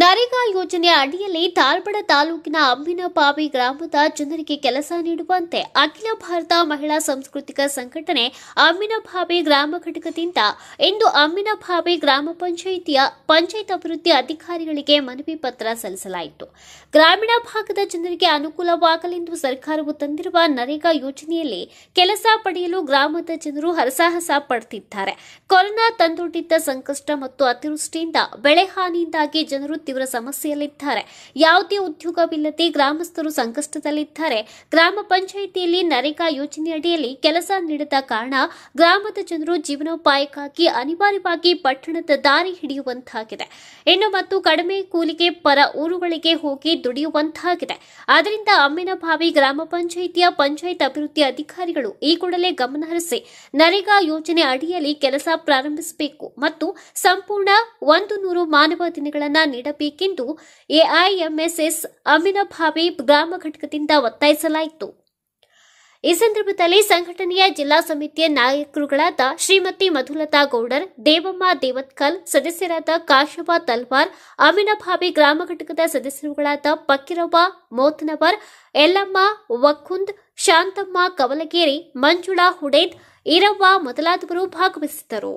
ನರೇಗಾ ಯೋಜನೆಯ ಅಡಿಯಲ್ಲಿ ತಾಳ್ಬಡ ತಾಲೂಕಿನ ಅಮ್ಮಿನಬಾವಿ ಗ್ರಾಮದ ಜನರಿಗೆ ಕೆಲಸ ನೀಡುವಂತೆ ಅಖಿಲ ಭಾರತ ಮಹಿಳಾ ಸಾಂಸ್ಕೃತಿಕ ಸಂಘಟನೆ ಅಮ್ಮಿನಬಾವಿ ಗ್ರಾಮ ಘಟಕದಿಂದ ಇಂದು ಅಮ್ಮಿನಬಾವಿ ಗ್ರಾಮ ಪಂಚಾಯಿತಿಯ ಪಂಚಾಯತ್ ಅಭಿವೃದ್ಧಿ ಅಧಿಕಾರಿಗಳಿಗೆ ಮನವಿ ಪತ್ರ ಸಲ್ಲಿಸಲಾಯಿತು ಗ್ರಾಮೀಣ ಭಾಗದ ಜನರಿಗೆ ಅನುಕೂಲವಾಗಲೆಂದು ಸರ್ಕಾರವು ತಂದಿರುವ ನರೇಗಾ ಯೋಜನೆಯಲ್ಲಿ ಕೆಲಸ ಪಡೆಯಲು ಗ್ರಾಮದ ಜನರು ಹರಸಾಹಸ ಪಡುತ್ತಿದ್ದಾರೆ ಕೊರೋನಾ ತಂದೊಡ್ಡಿದ್ದ ಸಂಕಷ್ಟ ಮತ್ತು ಅತಿವೃಷ್ಟಿಯಿಂದ ಬೆಳೆ ಹಾನಿಯಿಂದಾಗಿ ಜನರು ತೀವ್ರ ಸಮಸ್ಯೆಯಲ್ಲಿದ್ದಾರೆ ಯಾವುದೇ ಉದ್ಯೋಗವಿಲ್ಲದೆ ಗ್ರಾಮಸ್ಥರು ಸಂಕಷ್ಟದಲ್ಲಿದ್ದಾರೆ ಗ್ರಾಮ ಪಂಚಾಯಿತಿಯಲ್ಲಿ ನರೇಗಾ ಯೋಜನೆಯಡಿಯಲ್ಲಿ ಕೆಲಸ ನೀಡದ ಕಾರಣ ಗ್ರಾಮದ ಜನರು ಜೀವನೋಪಾಯಕ್ಕಾಗಿ ಅನಿವಾರ್ಯವಾಗಿ ಪಟ್ಟಣದ ದಾರಿ ಹಿಡಿಯುವಂತಾಗಿದೆ ಇನ್ನು ಮತ್ತು ಕಡಿಮೆ ಕೂಲಿಗೆ ಪರ ಊರುಗಳಿಗೆ ಹೋಗಿ ದುಡಿಯುವಂತಾಗಿದೆ ಆದ್ದರಿಂದ ಭಾವಿ ಗ್ರಾಮ ಪಂಚಾಯಿತಿಯ ಪಂಚಾಯತ್ ಅಭಿವೃದ್ಧಿ ಅಧಿಕಾರಿಗಳು ಈ ಕೂಡಲೇ ಗಮನಹರಿಸಿ ನರೇಗಾ ಯೋಜನೆ ಅಡಿಯಲ್ಲಿ ಕೆಲಸ ಪ್ರಾರಂಭಿಸಬೇಕು ಮತ್ತು ಸಂಪೂರ್ಣ ಒಂದು ನೂರು ಮಾನವ ದಿನಗಳನ್ನು ನೀಡ ಮಾಡಬೇಕೆಂದು ಎಐಎಂಎಸ್ಎಸ್ ಅಮಿನಭಾವಿ ಗ್ರಾಮ ಘಟಕದಿಂದ ಒತ್ತಾಯಿಸಲಾಯಿತು ಈ ಸಂದರ್ಭದಲ್ಲಿ ಸಂಘಟನೆಯ ಜಿಲ್ಲಾ ಸಮಿತಿಯ ನಾಯಕರುಗಳಾದ ಶ್ರೀಮತಿ ಮಧುಲತಾ ಗೌಡರ್ ದೇವಮ್ಮ ದೇವತ್ಕಲ್ ಸದಸ್ಯರಾದ ಕಾಶವ ತಲ್ವಾರ್ ಅಮಿನಭಾವಿ ಗ್ರಾಮ ಘಟಕದ ಸದಸ್ಯರುಗಳಾದ ಪಕ್ಕಿರವ್ವ ಮೋತ್ನವರ್ ಯಲ್ಲಮ್ಮ ವಕುಂದ್ ಶಾಂತಮ್ಮ ಕವಲಗೇರಿ ಮಂಜುಳಾ ಹುಡೇದ್ ಈರವ್ವ ಮೊದಲಾದವರು ಭಾಗವಹಿಸಿದ್ದರು